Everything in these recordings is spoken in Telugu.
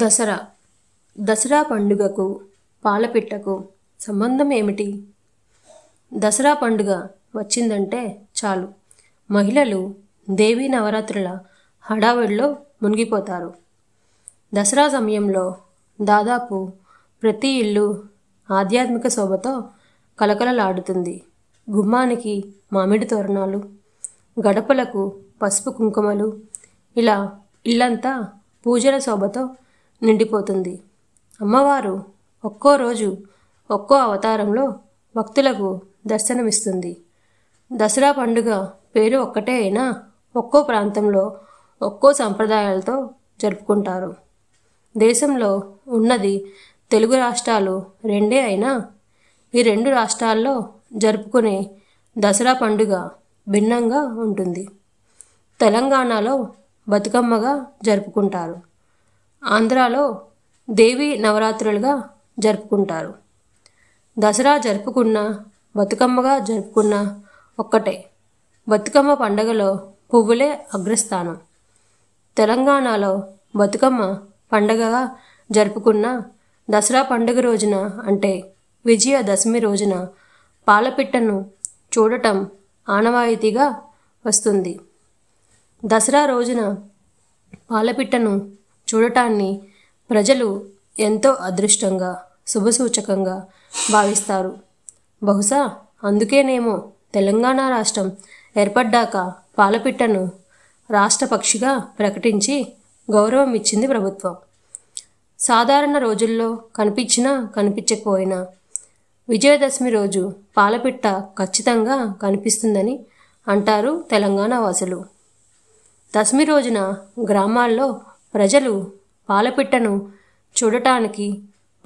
దసరా దసరా పండుగకు పాలపిట్టకు సంబంధం ఏమిటి దసరా పండుగ వచ్చిందంటే చాలు మహిళలు దేవీ నవరాత్రుల హడావిడిలో మునిగిపోతారు దసరా సమయంలో దాదాపు ప్రతి ఇల్లు ఆధ్యాత్మిక శోభతో కలకలలాడుతుంది గుమ్మానికి మామిడి తోరణాలు గడపలకు పసుపు కుంకుమలు ఇలా ఇల్లంతా పూజల శోభతో నిండిపోతుంది అమ్మవారు ఒక్కో రోజు ఒక్కో అవతారంలో భక్తులకు దర్శనమిస్తుంది దసరా పండుగ పేరు ఒక్కటే అయినా ఒక్కో ప్రాంతంలో ఒక్కో సంప్రదాయాలతో జరుపుకుంటారు దేశంలో ఉన్నది తెలుగు రాష్ట్రాలు రెండే అయినా ఈ రెండు రాష్ట్రాల్లో జరుపుకునే దసరా పండుగ భిన్నంగా ఉంటుంది తెలంగాణలో బతుకమ్మగా జరుపుకుంటారు ఆంధ్రాలో దేవి నవరాత్రులుగా జరుపుకుంటారు దసరా జరుపుకున్న బతుకమ్మగా జరుపుకున్న ఒక్కటే బతుకమ్మ పండగలో పువ్వులే అగ్రస్థానం తెలంగాణలో బతుకమ్మ పండగగా జరుపుకున్న దసరా పండుగ రోజున అంటే విజయదశమి రోజున పాలపిట్టను చూడటం ఆనవాయితీగా వస్తుంది దసరా రోజున పాలపిట్టను చూడటాన్ని ప్రజలు ఎంతో అదృష్టంగా శుభసూచకంగా భావిస్తారు బహుశా అందుకేనేమో తెలంగాణ రాష్ట్రం ఏర్పడ్డాక పాలపిట్టను రాష్ట్ర పక్షిగా ప్రకటించి గౌరవం ఇచ్చింది ప్రభుత్వం సాధారణ రోజుల్లో కనిపించినా కనిపించకపోయినా విజయదశమి రోజు పాలపిట్ట ఖచ్చితంగా కనిపిస్తుందని అంటారు తెలంగాణ వాసులు దశమి రోజున గ్రామాల్లో ప్రజలు పాలపిట్టను చూడటానికి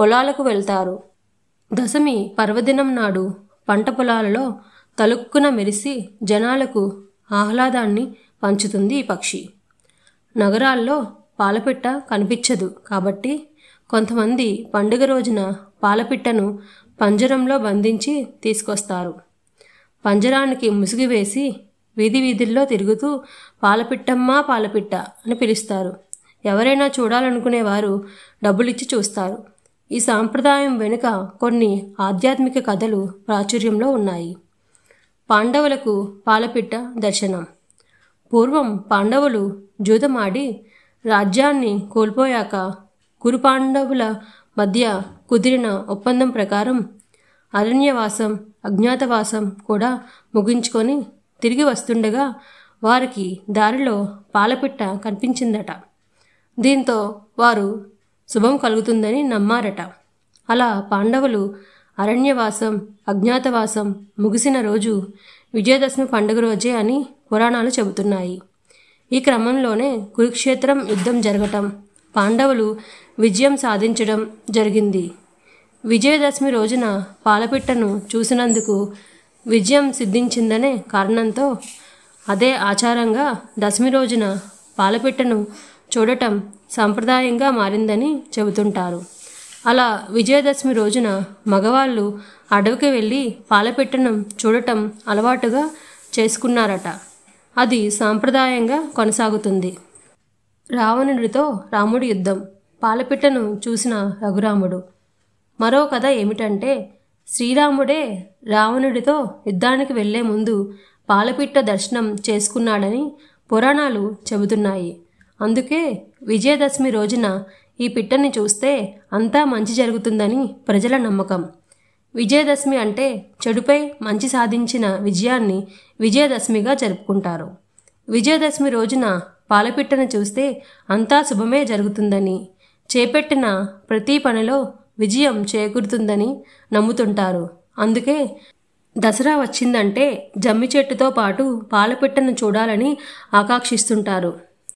పొలాలకు వెళ్తారు దశమి పర్వదినం నాడు పంట పొలాలలో తలుక్కున మెరిసి జనాలకు ఆహ్లాదాన్ని పంచుతుంది ఈ పక్షి నగరాల్లో పాలపిట్ట కనిపించదు కాబట్టి కొంతమంది పండుగ రోజున పాలపిట్టను పంజరంలో బంధించి తీసుకొస్తారు పంజరానికి ముసుగు వేసి వీధి వీధుల్లో తిరుగుతూ పాలపిట్టమ్మా పాలపిట్ట అని పిలుస్తారు ఎవరైనా చూడాలనుకునే వారు డబ్బులిచ్చి చూస్తారు ఈ సాంప్రదాయం వెనుక కొన్ని ఆధ్యాత్మిక కథలు ప్రాచుర్యంలో ఉన్నాయి పాండవులకు పాలపిట్ట దర్శనం పూర్వం పాండవులు జూదమాడి రాజ్యాన్ని కోల్పోయాక గురు పాండవుల మధ్య కుదిరిన ఒప్పందం ప్రకారం అరణ్యవాసం అజ్ఞాతవాసం కూడా ముగించుకొని తిరిగి వస్తుండగా వారికి దారిలో పాలపిట్ట కనిపించిందట దీంతో వారు శుభం కలుగుతుందని నమ్మారట అలా పాండవులు అరణ్యవాసం అజ్ఞాతవాసం ముగిసిన రోజు విజయదశమి పండుగ రోజే అని పురాణాలు చెబుతున్నాయి ఈ క్రమంలోనే కురుక్షేత్రం యుద్ధం జరగటం పాండవులు విజయం సాధించడం జరిగింది విజయదశమి రోజున పాలపిట్టను చూసినందుకు విజయం సిద్ధించిందనే కారణంతో అదే ఆచారంగా దశమి రోజున పాలపిట్టను చూడటం సాంప్రదాయంగా మారిందని చెబుతుంటారు అలా విజయదశమి రోజున మగవాళ్ళు అడవికి వెళ్ళి పాలపెట్టడం చూడటం అలవాటుగా చేసుకున్నారట అది సాంప్రదాయంగా కొనసాగుతుంది రావణుడితో రాముడి యుద్ధం పాలపిట్టను చూసిన రఘురాముడు మరో కథ ఏమిటంటే శ్రీరాముడే రావణుడితో యుద్ధానికి వెళ్లే ముందు పాలపిట్ట దర్శనం చేసుకున్నాడని పురాణాలు చెబుతున్నాయి అందుకే విజయదశమి రోజున ఈ పిట్టని చూస్తే అంతా మంచి జరుగుతుందని ప్రజల నమ్మకం విజయదశమి అంటే చెడుపై మంచి సాధించిన విజయాన్ని విజయదశమిగా జరుపుకుంటారు విజయదశమి రోజున పాలపిట్టను చూస్తే అంతా శుభమే జరుగుతుందని చేపట్టిన ప్రతి పనిలో విజయం చేకూరుతుందని నమ్ముతుంటారు అందుకే దసరా వచ్చిందంటే జమ్మి చెట్టుతో పాటు పాలపిట్టను చూడాలని ఆకాంక్షిస్తుంటారు